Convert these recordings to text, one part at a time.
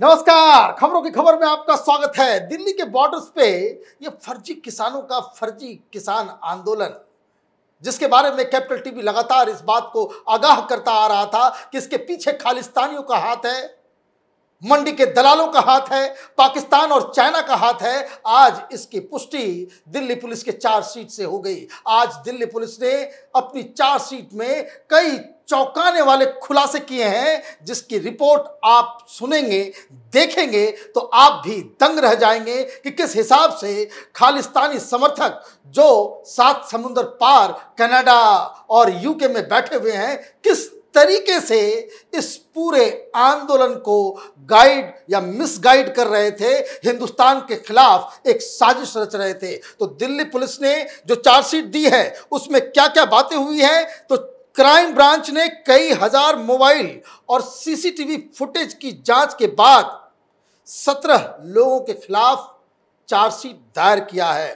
नमस्कार खबरों की खबर में आपका स्वागत है दिल्ली के बॉर्डर्स पे ये फर्जी किसानों का फर्जी किसान आंदोलन जिसके बारे में कैपिटल टीवी लगातार इस बात को आगाह करता आ रहा था कि इसके पीछे खालिस्तानियों का हाथ है मंडी के दलालों का हाथ है पाकिस्तान और चाइना का हाथ है आज इसकी पुष्टि दिल्ली पुलिस के चार्जशीट से हो गई आज दिल्ली पुलिस ने अपनी चार्जशीट में कई चौंकाने वाले खुलासे किए हैं जिसकी रिपोर्ट आप सुनेंगे देखेंगे तो आप भी दंग रह जाएंगे कि किस हिसाब से खालिस्तानी समर्थक जो सात समुंदर पार कनाडा और यूके में बैठे हुए हैं किस तरीके से इस पूरे आंदोलन को गाइड या मिसगाइड कर रहे थे हिंदुस्तान के खिलाफ एक साजिश रच रहे थे तो दिल्ली पुलिस ने जो चार्जशीट दी है उसमें क्या क्या बातें हुई हैं तो क्राइम ब्रांच ने कई हजार मोबाइल और सीसीटीवी फुटेज की जांच के बाद सत्रह लोगों के खिलाफ चार्जशीट दायर किया है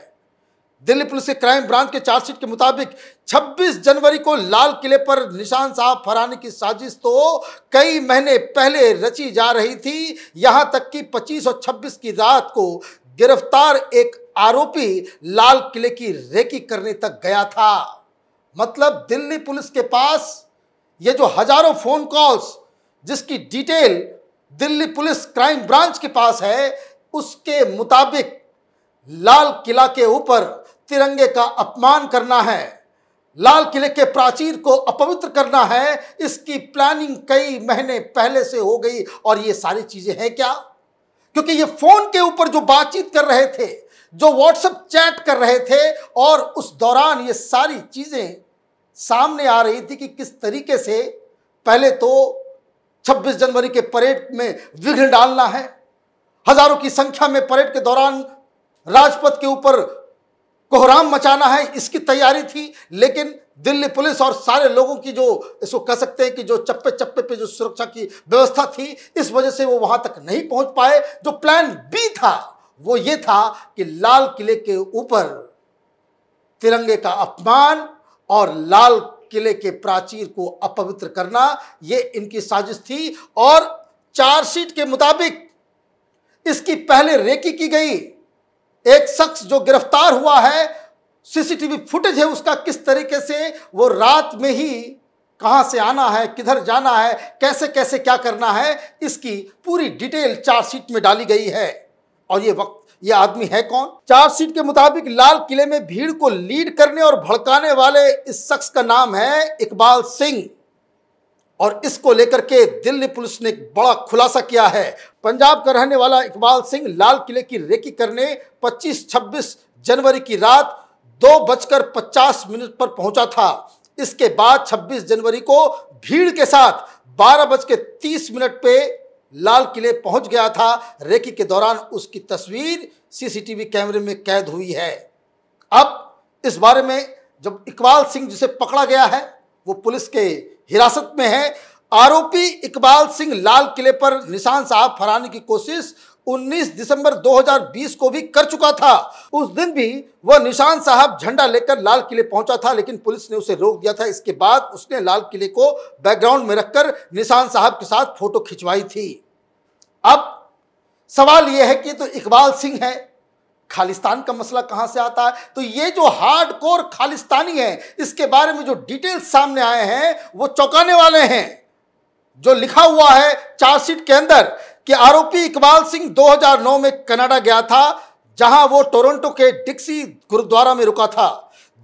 दिल्ली पुलिस के क्राइम ब्रांच के चार्जशीट के मुताबिक 26 जनवरी को लाल किले पर निशान साहब फहराने की साजिश तो कई महीने पहले रची जा रही थी यहां तक कि 25 और 26 की रात को गिरफ्तार एक आरोपी लाल किले की रेकी करने तक गया था मतलब दिल्ली पुलिस के पास ये जो हजारों फोन कॉल्स जिसकी detail Delhi police crime branch के पास है उसके मुताबिक लाल किला के ऊपर तिरंगे का अपमान करना है लाल किले के प्राचीर को अपवित्र करना है इसकी प्लानिंग कई महीने पहले से हो गई और ये सारी चीजें हैं क्या क्योंकि ये फोन के ऊपर जो बातचीत कर रहे थे जो व्हाट्सएप चैट कर रहे थे और उस दौरान ये सारी चीजें सामने आ रही थी कि किस तरीके से पहले तो 26 जनवरी के परेड में विघ्न डालना है हजारों की संख्या में परेड के दौरान राजपथ के ऊपर कोहराम मचाना है इसकी तैयारी थी लेकिन दिल्ली पुलिस और सारे लोगों की जो इसको कह सकते हैं कि जो चप्पे चप्पे पे जो सुरक्षा की व्यवस्था थी इस वजह से वो वहां तक नहीं पहुंच पाए जो प्लान बी था वो ये था कि लाल किले के ऊपर तिरंगे का अपमान और लाल किले के प्राचीर को अपवित्र करना ये इनकी साजिश थी और चार्जशीट के मुताबिक इसकी पहले रेकी की गई एक शख्स जो गिरफ्तार हुआ है सीसीटीवी फुटेज है उसका किस तरीके से वो रात में ही कहां से आना है किधर जाना है कैसे कैसे क्या करना है इसकी पूरी डिटेल चार्जशीट में डाली गई है और ये वक्त ये आदमी है कौन चार्जशीट के मुताबिक लाल किले में भीड़ को लीड करने और भड़काने वाले इस शख्स का नाम है इकबाल सिंह और इसको लेकर के दिल्ली पुलिस ने बड़ा खुलासा किया है पंजाब का रहने वाला इकबाल सिंह लाल किले की रेकी करने 25-26 जनवरी की रात दो बजकर पचास मिनट पर पहुंचा था इसके बाद 26 जनवरी को भीड़ के साथ बारह बज के तीस मिनट पे लाल किले पहुंच गया था रेकी के दौरान उसकी तस्वीर सीसीटीवी कैमरे में कैद हुई है अब इस बारे में जब इकबाल सिंह जिसे पकड़ा गया है वो पुलिस के हिरासत में है आरोपी इकबाल सिंह लाल किले पर निशान साहब फराने की कोशिश 19 दिसंबर 2020 को भी कर चुका था उस दिन भी वह निशान साहब झंडा लेकर लाल किले पहुंचा था लेकिन पुलिस ने उसे रोक दिया था इसके बाद उसने लाल किले को बैकग्राउंड में रखकर निशान साहब के साथ फोटो खिंचवाई थी अब सवाल यह है कि तो इकबाल सिंह है खालिस्तान का मसला कहां से आता है तो ये जो हार्ड कोर खालिस्तानी है इसके बारे में जो डिटेल्स सामने आए हैं वो चौंकाने वाले हैं जो लिखा हुआ है चार्जशीट के अंदर कि आरोपी इकबाल सिंह 2009 में कनाडा गया था जहां वो टोरंटो के डिक्सी गुरुद्वारा में रुका था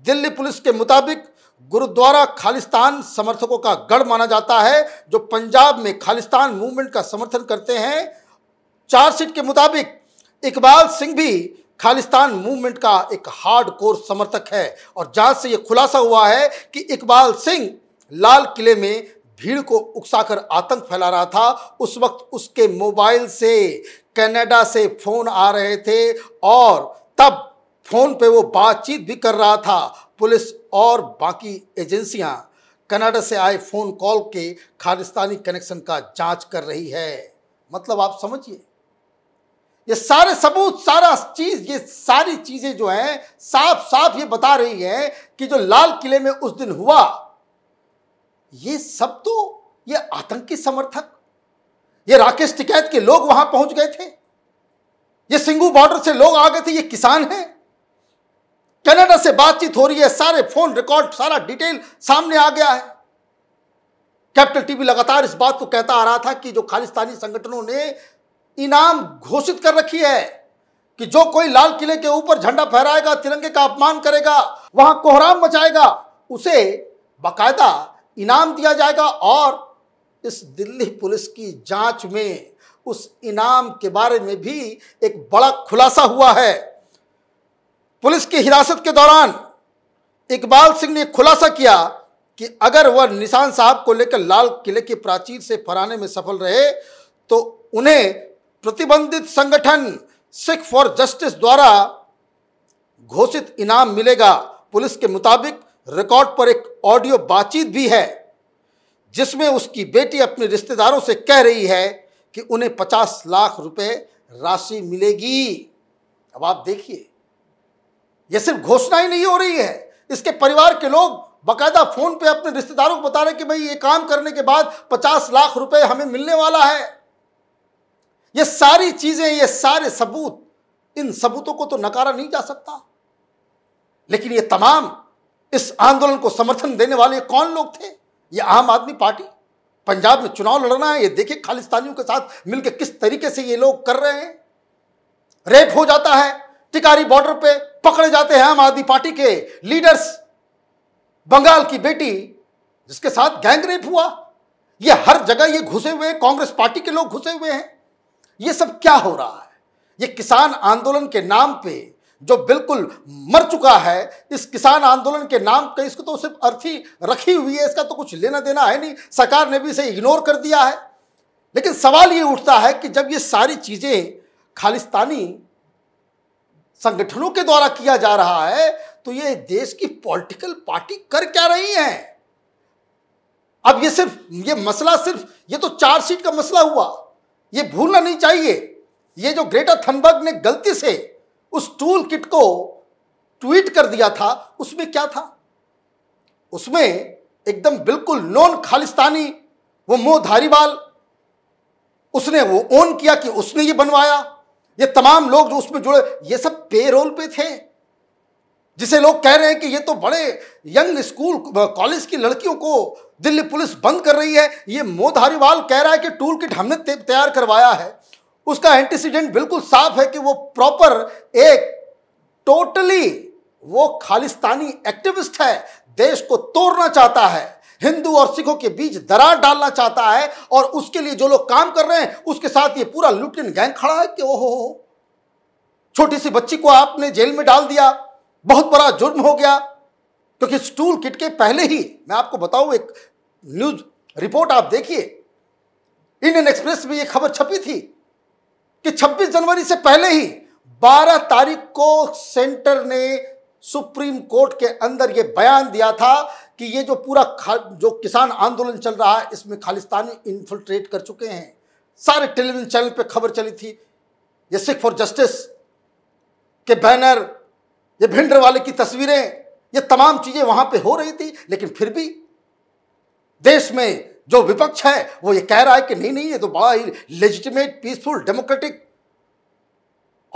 दिल्ली पुलिस के मुताबिक गुरुद्वारा खालिस्तान समर्थकों का गढ़ माना जाता है जो पंजाब में खालिस्तान मूवमेंट का समर्थन करते हैं चार्जशीट के मुताबिक इकबाल सिंह भी खालिस्तान मूवमेंट का एक हार्ड कोर समर्थक है और जांच से यह खुलासा हुआ है कि इकबाल सिंह लाल किले में भीड़ को उकसाकर आतंक फैला रहा था उस वक्त उसके मोबाइल से कनाडा से फ़ोन आ रहे थे और तब फ़ोन पे वो बातचीत भी कर रहा था पुलिस और बाकी एजेंसियां कनाडा से आए फ़ोन कॉल के खालिस्तानी कनेक्शन का जांच कर रही है मतलब आप समझिए ये सारे सबूत सारा चीज ये सारी चीजें जो हैं साफ साफ ये बता रही हैं कि जो लाल किले में उस दिन हुआ ये सब तो ये आतंकी समर्थक ये राकेश टिकैत के लोग वहां पहुंच गए थे ये सिंगू बॉर्डर से लोग आ गए थे ये किसान हैं कनाडा से बातचीत हो रही है सारे फोन रिकॉर्ड सारा डिटेल सामने आ गया है कैपिटल टीवी लगातार इस बात को कहता आ रहा था कि जो खालिस्तानी संगठनों ने इनाम घोषित कर रखी है कि जो कोई लाल किले के ऊपर झंडा फहराएगा तिरंगे का अपमान करेगा वहां कोहराम मचाएगा उसे बाकायदा इनाम दिया जाएगा और इस दिल्ली पुलिस की जांच में उस इनाम के बारे में भी एक बड़ा खुलासा हुआ है पुलिस की हिरासत के दौरान इकबाल सिंह ने खुलासा किया कि अगर वह निशान साहब को लेकर लाल किले के प्राचीर से फराने में सफल रहे तो उन्हें प्रतिबंधित संगठन सिख फॉर जस्टिस द्वारा घोषित इनाम मिलेगा पुलिस के मुताबिक रिकॉर्ड पर एक ऑडियो बातचीत भी है जिसमें उसकी बेटी अपने रिश्तेदारों से कह रही है कि उन्हें पचास लाख रुपए राशि मिलेगी अब आप देखिए यह सिर्फ घोषणा ही नहीं हो रही है इसके परिवार के लोग बकायदा फोन पे अपने रिश्तेदारों को बता रहे कि भाई ये काम करने के बाद पचास लाख रुपए हमें मिलने वाला है ये सारी चीजें ये सारे सबूत इन सबूतों को तो नकारा नहीं जा सकता लेकिन ये तमाम इस आंदोलन को समर्थन देने वाले कौन लोग थे ये आम आदमी पार्टी पंजाब में चुनाव लड़ना है ये देखे खालिस्तानियों के साथ मिलकर किस तरीके से ये लोग कर रहे हैं रेप हो जाता है टिकारी बॉर्डर पे पकड़े जाते हैं आम आदमी पार्टी के लीडर्स बंगाल की बेटी जिसके साथ गैंग रेप हुआ ये हर जगह ये घुसे हुए कांग्रेस पार्टी के लोग घुसे हुए हैं ये सब क्या हो रहा है ये किसान आंदोलन के नाम पे जो बिल्कुल मर चुका है इस किसान आंदोलन के नाम पे इसको तो सिर्फ अर्थी रखी हुई है इसका तो कुछ लेना देना है नहीं सरकार ने भी इसे इग्नोर कर दिया है लेकिन सवाल ये उठता है कि जब ये सारी चीज़ें खालिस्तानी संगठनों के द्वारा किया जा रहा है तो ये देश की पॉलिटिकल पार्टी कर क्या रही है अब ये सिर्फ ये मसला सिर्फ ये तो चार सीट का मसला हुआ ये भूलना नहीं चाहिए ये जो ग्रेटा थनबर्ग ने गलती से उस टूल किट को ट्वीट कर दिया था उसमें क्या था उसमें एकदम बिल्कुल नॉन खालिस्तानी वो मोह धारीवाल उसने वो ओन किया कि उसने ये बनवाया ये तमाम लोग जो उसमें जुड़े ये सब पेरोल पे थे जिसे लोग कह रहे हैं कि ये तो बड़े यंग स्कूल कॉलेज की लड़कियों को दिल्ली पुलिस बंद कर रही है ये मोधारीवाल कह रहा है कि टूल किट हमने तैयार करवाया है उसका एंटीसीडेंट बिल्कुल साफ है कि वो प्रॉपर एक टोटली वो खालिस्तानी एक्टिविस्ट है देश को तोड़ना चाहता है हिंदू और सिखों के बीच दरार डालना चाहता है और उसके लिए जो लोग काम कर रहे हैं उसके साथ ये पूरा लुटिन गैंग खड़ा है कि हो छोटी सी बच्ची को आपने जेल में डाल दिया बहुत बड़ा जुर्म हो गया क्योंकि स्टूल किट के पहले ही मैं आपको बताऊं एक न्यूज रिपोर्ट आप देखिए इंडियन एक्सप्रेस में ये खबर छपी थी कि 26 जनवरी से पहले ही 12 तारीख को सेंटर ने सुप्रीम कोर्ट के अंदर ये बयान दिया था कि ये जो पूरा जो किसान आंदोलन चल रहा है इसमें खालिस्तानी इन्फिल्ट्रेट कर चुके हैं सारे टेलीविजन चैनल पे खबर चली थी ये सिख फॉर जस्टिस के बैनर ये भिंडर वाले की तस्वीरें ये तमाम चीज़ें वहां पे हो रही थी लेकिन फिर भी देश में जो विपक्ष है वो ये कह रहा है कि नहीं नहीं ये तो बड़ा ही लेजिटिमेट पीसफुल डेमोक्रेटिक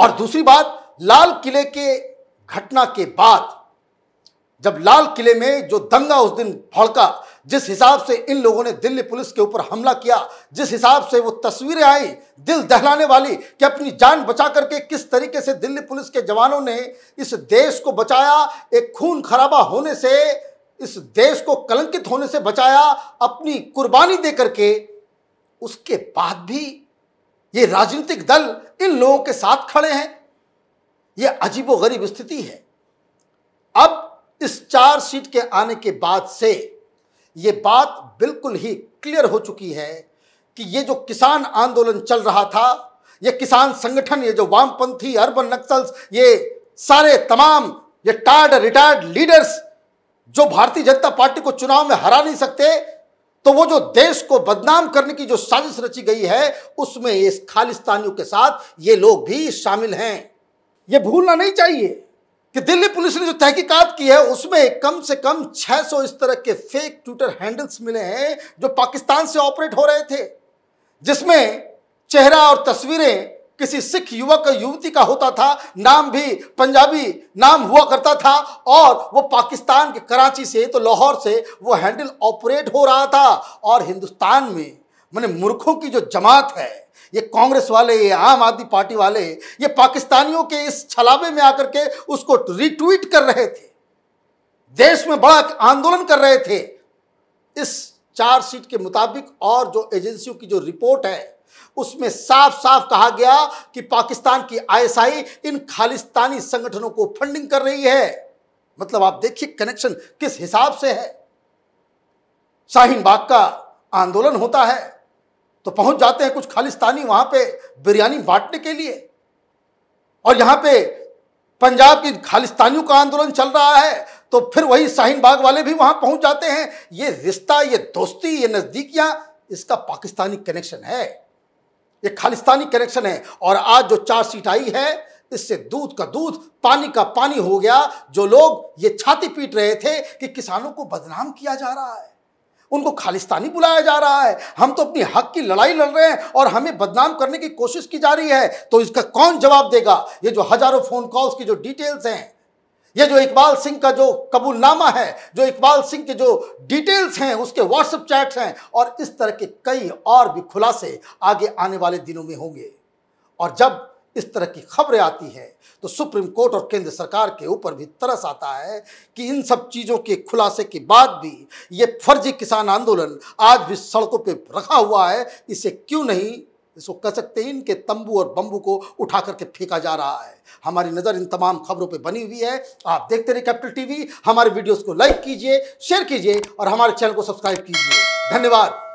और दूसरी बात लाल किले के घटना के बाद जब लाल किले में जो दंगा उस दिन भड़का जिस हिसाब से इन लोगों ने दिल्ली पुलिस के ऊपर हमला किया जिस हिसाब से वो तस्वीरें आई दिल दहलाने वाली कि अपनी जान बचा करके किस तरीके से दिल्ली पुलिस के जवानों ने इस देश को बचाया एक खून खराबा होने से इस देश को कलंकित होने से बचाया अपनी कुर्बानी दे करके उसके बाद भी ये राजनीतिक दल इन लोगों के साथ खड़े हैं ये अजीबो गरीब स्थिति है अब इस चार सीट के आने के बाद से ये बात बिल्कुल ही क्लियर हो चुकी है कि ये जो किसान आंदोलन चल रहा था ये किसान संगठन ये जो वामपंथी अर्बन नक्सल्स ये सारे तमाम ये टार्ड रिटायर्ड लीडर्स जो भारतीय जनता पार्टी को चुनाव में हरा नहीं सकते तो वो जो देश को बदनाम करने की जो साजिश रची गई है उसमें इस खालिस्तानियों के साथ ये लोग भी शामिल हैं ये भूलना नहीं चाहिए कि दिल्ली पुलिस ने जो तहकीकात की है उसमें कम से कम 600 इस तरह के फेक ट्विटर हैंडल्स मिले हैं जो पाकिस्तान से ऑपरेट हो रहे थे जिसमें चेहरा और तस्वीरें किसी सिख युवक युवती का होता था नाम भी पंजाबी नाम हुआ करता था और वो पाकिस्तान के कराची से तो लाहौर से वो हैंडल ऑपरेट हो रहा था और हिंदुस्तान में मैंने मूर्खों की जो जमात है ये कांग्रेस वाले ये आम आदमी पार्टी वाले ये पाकिस्तानियों के इस छलावे में आकर के उसको रिट्वीट कर रहे थे देश में बड़ा आंदोलन कर रहे थे इस चार्जशीट के मुताबिक और जो एजेंसियों की जो रिपोर्ट है उसमें साफ साफ कहा गया कि पाकिस्तान की आईएसआई इन खालिस्तानी संगठनों को फंडिंग कर रही है मतलब आप देखिए कनेक्शन किस हिसाब से है शाहीन बाग का आंदोलन होता है तो पहुंच जाते हैं कुछ खालिस्तानी वहां पे बिरयानी बांटने के लिए और यहाँ पे पंजाब की खालिस्तानियों का आंदोलन चल रहा है तो फिर वही शाहीन बाग वाले भी वहां पहुंच जाते हैं ये रिश्ता ये दोस्ती ये नजदीकियां इसका पाकिस्तानी कनेक्शन है ये खालिस्तानी कनेक्शन है और आज जो चार सीट आई है इससे दूध का दूध पानी का पानी हो गया जो लोग ये छाती पीट रहे थे कि किसानों को बदनाम किया जा रहा है उनको खालिस्तानी बुलाया जा रहा है हम तो अपनी हक की लड़ाई लड़ रहे हैं और हमें बदनाम करने की कोशिश की जा रही है तो इसका कौन जवाब देगा ये जो हजारों फ़ोन कॉल्स की जो डिटेल्स हैं ये जो इकबाल सिंह का जो कबूलनामा है जो इकबाल सिंह के जो डिटेल्स हैं उसके व्हाट्सएप चैट्स हैं और इस तरह के कई और भी खुलासे आगे आने वाले दिनों में होंगे और जब इस तरह की खबरें आती हैं तो सुप्रीम कोर्ट और केंद्र सरकार के ऊपर भी तरस आता है कि इन सब चीज़ों के खुलासे के बाद भी ये फर्जी किसान आंदोलन आज भी सड़कों पे रखा हुआ है इसे क्यों नहीं इसको कह सकते हैं इनके तंबू और बम्बू को उठा करके फेंका जा रहा है हमारी नज़र इन तमाम खबरों पे बनी हुई है आप देखते रहिए कैपिटल टीवी हमारे वीडियोस को लाइक कीजिए शेयर कीजिए और हमारे चैनल को सब्सक्राइब कीजिए धन्यवाद